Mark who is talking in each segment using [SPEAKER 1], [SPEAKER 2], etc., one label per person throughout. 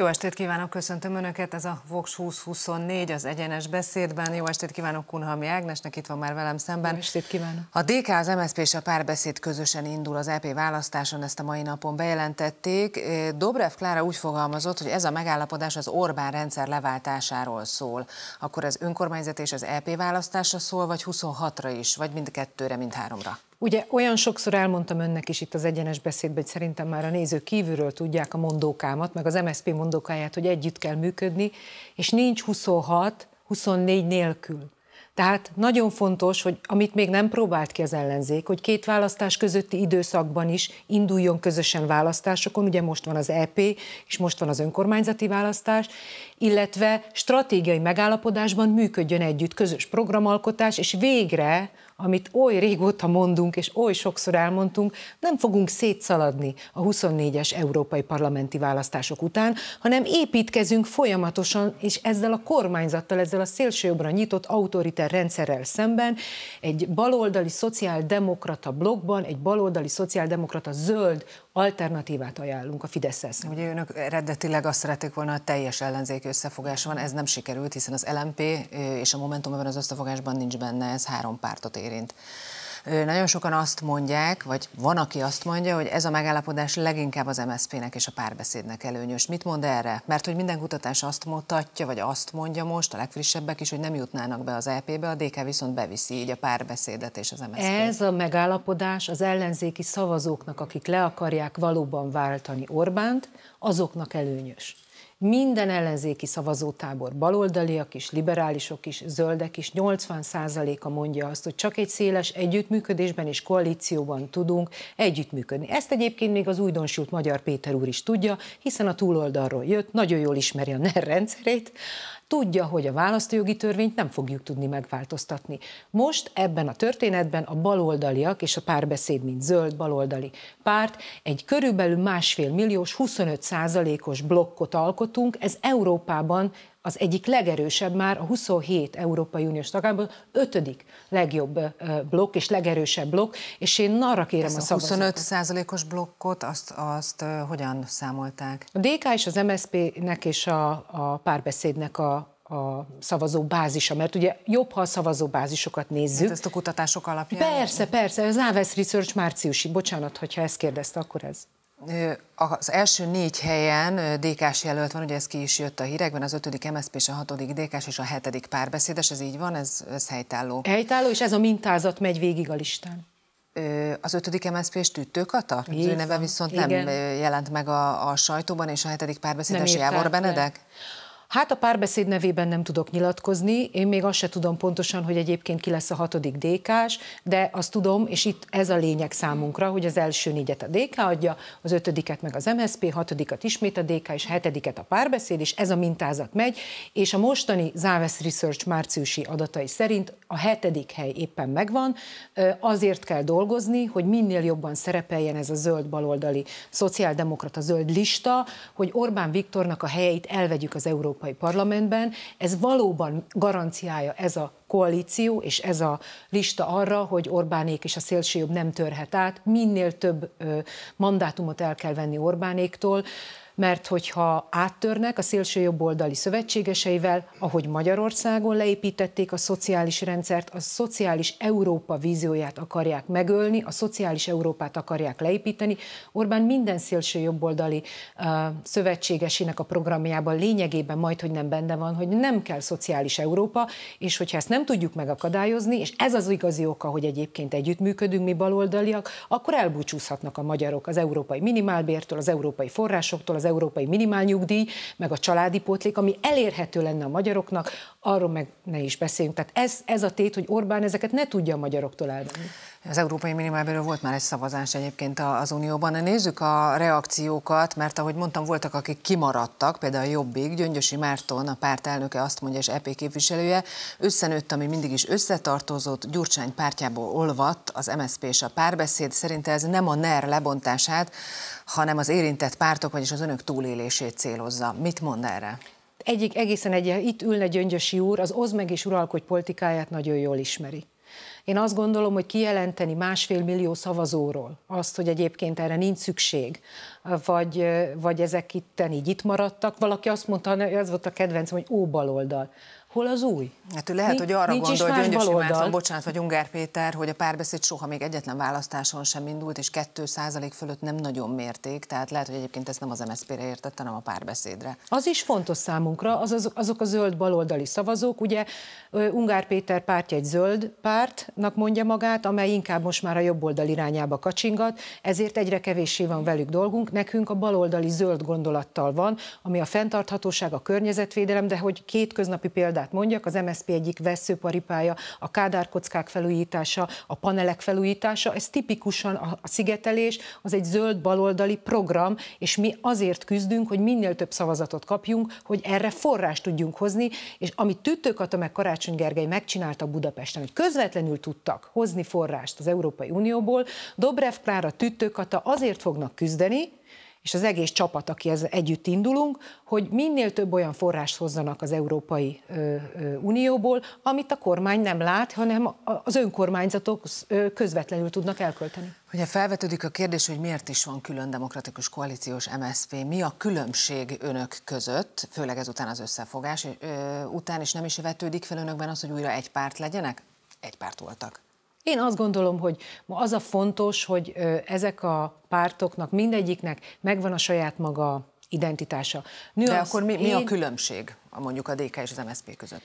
[SPEAKER 1] Jó estét kívánok, köszöntöm Önöket, ez a Vox 2024 az egyenes beszédben. Jó estét kívánok Kunhalmi Ágnesnek, itt van már velem szemben. Jó estét kívánok. A DK, az MSZP és a párbeszéd közösen indul az EP választáson, ezt a mai napon bejelentették. Dobrev Klára úgy fogalmazott, hogy ez a megállapodás az Orbán rendszer leváltásáról szól. Akkor ez önkormányzat és az EP választásra szól, vagy 26-ra is, vagy mindkettőre, mind háromra?
[SPEAKER 2] Ugye olyan sokszor elmondtam önnek is itt az egyenes beszédben, hogy szerintem már a nézők kívülről tudják a mondókámat, meg az MSZP mondókáját, hogy együtt kell működni, és nincs 26, 24 nélkül. Tehát nagyon fontos, hogy amit még nem próbált ki az ellenzék, hogy két választás közötti időszakban is induljon közösen választásokon, ugye most van az EP, és most van az önkormányzati választás, illetve stratégiai megállapodásban működjön együtt közös programalkotás, és végre, amit oly régóta mondunk, és oly sokszor elmondtunk, nem fogunk szétszaladni a 24-es európai parlamenti választások után, hanem építkezünk folyamatosan, és ezzel a kormányzattal, ezzel a szélsőjobbra nyitott autoriter rendszerrel szemben, egy baloldali szociáldemokrata blogban, egy baloldali szociáldemokrata zöld alternatívát ajánlunk a
[SPEAKER 1] Fideszhez. Ugye önök eredetileg azt szerették volna, hogy teljes ellenzék összefogás van, ez nem sikerült, hiszen az LMP és a Momentum ebben az összefogásban nincs benne, ez három pártot érint. Nagyon sokan azt mondják, vagy van, aki azt mondja, hogy ez a megállapodás leginkább az MSZP-nek és a párbeszédnek előnyös. Mit mond erre? Mert hogy minden kutatás azt mutatja, vagy azt mondja most, a legfrissebbek is, hogy nem jutnának be az lp e be a DK viszont beviszi így a párbeszédet és az MSZP. Ez
[SPEAKER 2] a megállapodás az ellenzéki szavazóknak, akik le akarják valóban váltani Orbánt, azoknak előnyös. Minden ellenzéki szavazótábor, baloldaliak is, liberálisok is, zöldek is, 80%-a mondja azt, hogy csak egy széles együttműködésben és koalícióban tudunk együttműködni. Ezt egyébként még az újdonsult Magyar Péter úr is tudja, hiszen a túloldalról jött, nagyon jól ismeri a NER rendszerét, tudja, hogy a választójogi törvényt nem fogjuk tudni megváltoztatni. Most ebben a történetben a baloldaliak és a párbeszéd, mint zöld baloldali párt, egy körülbelül másfél milliós, 25 százalékos blokkot alkotunk, ez Európában az egyik legerősebb már a 27 Európai Uniós tagállamból, ötödik legjobb blokk és legerősebb blokk, és én arra kérem Ez a, a szavazatot. 25
[SPEAKER 1] százalékos blokkot, azt, azt hogyan
[SPEAKER 2] számolták? A DK és az MSZP-nek és a, a párbeszédnek a, a szavazó bázisa, mert ugye jobb, ha a szavazó bázisokat nézzük. Hát ezt a kutatások alapján. Persze, persze, az Aves Research márciusi, bocsánat, hogyha ezt kérdezte, akkor ez. Az első
[SPEAKER 1] négy helyen DK-s jelölt van, ugye ez ki is jött a hírekben, az ötödik MSZP és a hatodik dk és a hetedik párbeszédes, ez így van, ez, ez helytálló. Helytálló, és ez a mintázat megy végig a listán. Az ötödik MSZP és Tüttő Kata? Az ő neve viszont Igen. nem jelent meg a,
[SPEAKER 2] a sajtóban, és a hetedik párbeszédes Jávor Benedek? Nem. Hát a párbeszéd nevében nem tudok nyilatkozni, én még azt se tudom pontosan, hogy egyébként ki lesz a hatodik DK-s, de azt tudom, és itt ez a lényeg számunkra, hogy az első négyet a DK adja, az ötödiket meg az MSP, hatodikat ismét a DK, és hetediket a párbeszéd, és ez a mintázat megy, és a mostani Záves Research márciusi adatai szerint a hetedik hely éppen megvan, azért kell dolgozni, hogy minél jobban szerepeljen ez a zöld baloldali szociáldemokrata zöld lista, hogy Orbán Viktornak a helyeit elvegyük az Európai Európai Parlamentben. Ez valóban garanciája ez a koalíció és ez a lista arra, hogy Orbánék és a szélsőjobb nem törhet át, minél több ö, mandátumot el kell venni Orbánéktól mert hogyha áttörnek a szélső jobboldali szövetségeseivel, ahogy Magyarországon leépítették a szociális rendszert, a szociális Európa vízióját akarják megölni, a szociális Európát akarják leépíteni. Orbán minden szélső jobboldali uh, szövetségesének a programjában lényegében majd, hogy nem benne van, hogy nem kell szociális Európa, és hogyha ezt nem tudjuk megakadályozni, és ez az igazi oka, hogy egyébként együttműködünk mi baloldaliak, akkor elbúcsúzhatnak a magyarok az európai minimálbértől, az európai forrásoktól, az európai minimálnyugdíj, meg a családi pótlék, ami elérhető lenne a magyaroknak, arról meg ne is beszéljünk. Tehát ez, ez a tét, hogy Orbán ezeket ne tudja a magyaroktól elvenni.
[SPEAKER 1] Az európai minimálbérről volt már egy szavazás egyébként az Unióban. Nézzük a reakciókat, mert ahogy mondtam, voltak, akik kimaradtak, például a Jobbik, Gyöngyösi Márton, a párt elnöke azt mondja, és EP képviselője, összenőtt, ami mindig is összetartozott, Gyurcsány pártjából olvadt, az MSZP és a párbeszéd szerint ez nem a NER lebontását, hanem az érintett pártok, vagyis az önök túlélését célozza. Mit mond erre?
[SPEAKER 2] Egyik egészen egy, itt ülne Gyöngyösi úr, az oz meg és uralkodj politikáját nagyon jól ismeri. Én azt gondolom, hogy kijelenteni másfél millió szavazóról azt, hogy egyébként erre nincs szükség, vagy, vagy ezek itt így itt maradtak. Valaki azt mondta, ez volt a kedvencem, hogy ó, baloldal hol az új? Hát ő lehet, Ni- hogy arra Nincs gondol, Gyöngyösi Márton,
[SPEAKER 1] bocsánat, vagy Ungár Péter, hogy a párbeszéd soha még egyetlen választáson sem indult, és 2 fölött nem nagyon mérték, tehát lehet, hogy egyébként ezt nem az
[SPEAKER 2] MSZP-re értett, hanem a párbeszédre. Az is fontos számunkra, az, az, azok a zöld baloldali szavazók, ugye Ungár Péter pártja egy zöld párt, pártnak mondja magát, amely inkább most már a jobb oldal irányába kacsingat, ezért egyre kevéssé van velük dolgunk. Nekünk a baloldali zöld gondolattal van, ami a fenntarthatóság, a környezetvédelem, de hogy két köznapi példát mondjak, az MSZP egyik veszőparipája, a kádárkockák felújítása, a panelek felújítása, ez tipikusan a szigetelés, az egy zöld baloldali program, és mi azért küzdünk, hogy minél több szavazatot kapjunk, hogy erre forrást tudjunk hozni, és amit Tütőkata meg Karácsony Gergely megcsinálta Budapesten, hogy közvetlenül tudtak hozni forrást az Európai Unióból. Dobrev Klára, Tüttőkata azért fognak küzdeni, és az egész csapat, aki ez együtt indulunk, hogy minél több olyan forrást hozzanak az Európai Unióból, amit a kormány nem lát, hanem az önkormányzatok közvetlenül tudnak elkölteni. Ugye felvetődik a kérdés, hogy miért is van külön demokratikus koalíciós MSZP,
[SPEAKER 1] mi a különbség önök között, főleg ezután az összefogás ö, után, és nem is
[SPEAKER 2] vetődik fel önökben az, hogy újra egy párt legyenek? Egy párt voltak. Én azt gondolom, hogy ma az a fontos, hogy ezek a pártoknak mindegyiknek megvan a saját maga identitása. Nüansz, De akkor mi, mi én... a
[SPEAKER 1] különbség a mondjuk a DK és az MSZP között?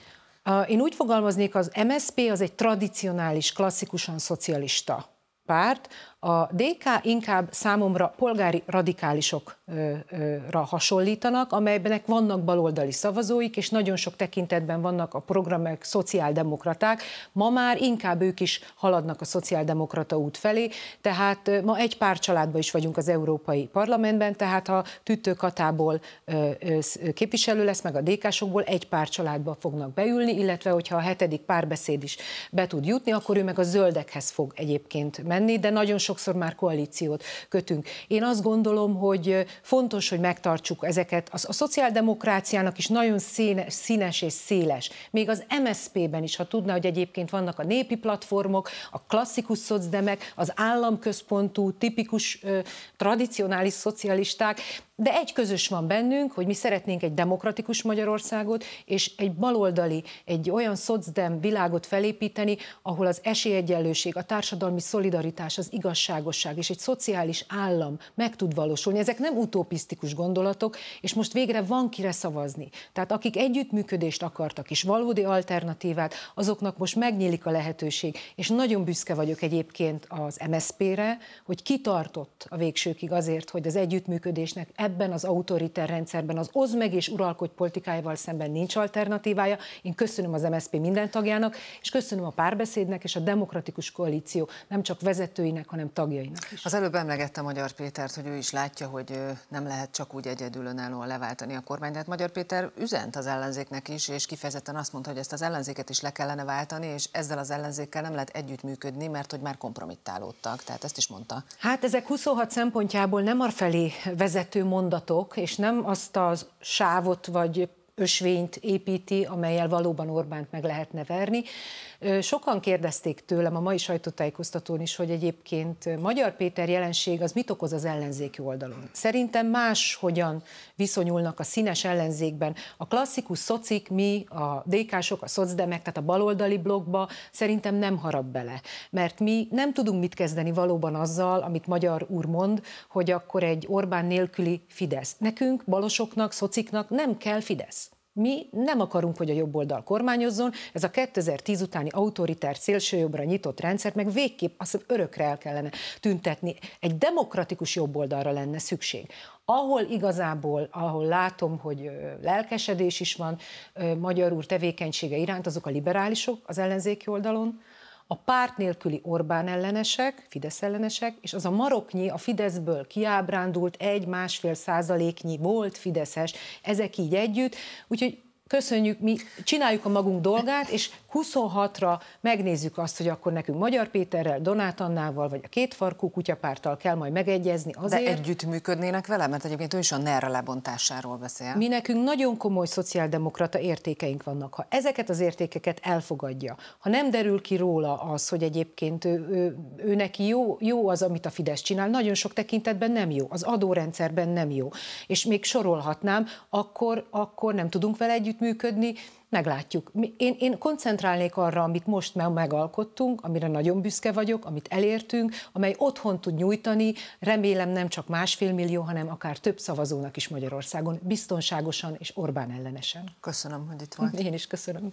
[SPEAKER 2] Én úgy fogalmaznék, az MSP az egy tradicionális, klasszikusan szocialista párt, a DK inkább számomra polgári radikálisokra hasonlítanak, amelybenek vannak baloldali szavazóik, és nagyon sok tekintetben vannak a programek szociáldemokraták. Ma már inkább ők is haladnak a szociáldemokrata út felé, tehát ma egy pár családban is vagyunk az Európai Parlamentben, tehát ha Tüttő Katából képviselő lesz, meg a DK-sokból egy pár családba fognak beülni, illetve hogyha a hetedik párbeszéd is be tud jutni, akkor ő meg a zöldekhez fog egyébként menni, de nagyon sokszor már koalíciót kötünk. Én azt gondolom, hogy fontos, hogy megtartsuk ezeket. A, szociáldemokráciának is nagyon színes, színes és széles. Még az MSZP-ben is, ha tudna, hogy egyébként vannak a népi platformok, a klasszikus szocdemek, az államközpontú, tipikus, tradicionális szocialisták, de egy közös van bennünk, hogy mi szeretnénk egy demokratikus Magyarországot, és egy baloldali, egy olyan szocdem világot felépíteni, ahol az esélyegyenlőség, a társadalmi szolidaritás, az igazságosság és egy szociális állam meg tud valósulni. Ezek nem utopisztikus gondolatok, és most végre van kire szavazni. Tehát akik együttműködést akartak, és valódi alternatívát, azoknak most megnyílik a lehetőség. És nagyon büszke vagyok egyébként az MSZP-re, hogy kitartott a végsőkig azért, hogy az együttműködésnek ebben az autoriter rendszerben az oz meg és uralkodj politikájával szemben nincs alternatívája. Én köszönöm az MSZP minden tagjának, és köszönöm a párbeszédnek és a demokratikus koalíció nem csak vezetőinek, hanem tagjainak
[SPEAKER 1] is. Az előbb emlegette Magyar Pétert, hogy ő is látja, hogy nem lehet csak úgy egyedül önállóan leváltani a kormányt. Hát Magyar Péter üzent az ellenzéknek is, és kifejezetten azt mondta, hogy ezt az ellenzéket is le kellene váltani, és ezzel az ellenzékkel nem lehet együttműködni, mert hogy már kompromittálódtak. Tehát ezt is mondta.
[SPEAKER 2] Hát ezek 26 szempontjából nem arfelé vezető mondatok, és nem azt a az sávot vagy ösvényt építi, amelyel valóban Orbánt meg lehetne verni, Sokan kérdezték tőlem a mai sajtótájékoztatón is, hogy egyébként Magyar Péter jelenség az mit okoz az ellenzéki oldalon. Szerintem más, hogyan viszonyulnak a színes ellenzékben. A klasszikus szocik, mi, a DK-sok, a szocdemek, tehát a baloldali blogba szerintem nem harap bele. Mert mi nem tudunk mit kezdeni valóban azzal, amit Magyar úr mond, hogy akkor egy Orbán nélküli Fidesz. Nekünk, balosoknak, szociknak nem kell Fidesz. Mi nem akarunk, hogy a jobb oldal kormányozzon, ez a 2010 utáni autoritár szélsőjobbra nyitott rendszert meg végképp azt örökre el kellene tüntetni. Egy demokratikus jobb oldalra lenne szükség. Ahol igazából, ahol látom, hogy lelkesedés is van Magyar úr tevékenysége iránt, azok a liberálisok az ellenzéki oldalon, a párt nélküli Orbán ellenesek, Fidesz ellenesek, és az a maroknyi, a Fideszből kiábrándult egy-másfél százaléknyi volt Fideszes, ezek így együtt, úgyhogy köszönjük, mi csináljuk a magunk dolgát, és 26-ra megnézzük azt, hogy akkor nekünk Magyar Péterrel, Donát Annával, vagy a kétfarkú kutyapárttal kell majd megegyezni azért. De együttműködnének vele? Mert egyébként ő is a
[SPEAKER 1] NER e lebontásáról beszél. Mi
[SPEAKER 2] nekünk nagyon komoly szociáldemokrata értékeink vannak. Ha ezeket az értékeket elfogadja, ha nem derül ki róla az, hogy egyébként ő, ő, ő neki jó, jó az, amit a Fidesz csinál, nagyon sok tekintetben nem jó, az adórendszerben nem jó, és még sorolhatnám, akkor, akkor nem tudunk vele együtt együttműködni, meglátjuk. Én, én koncentrálnék arra, amit most már megalkottunk, amire nagyon büszke vagyok, amit elértünk, amely otthon tud nyújtani, remélem nem csak másfél millió, hanem akár több szavazónak is Magyarországon, biztonságosan és Orbán ellenesen. Köszönöm, hogy itt volt. Én is köszönöm.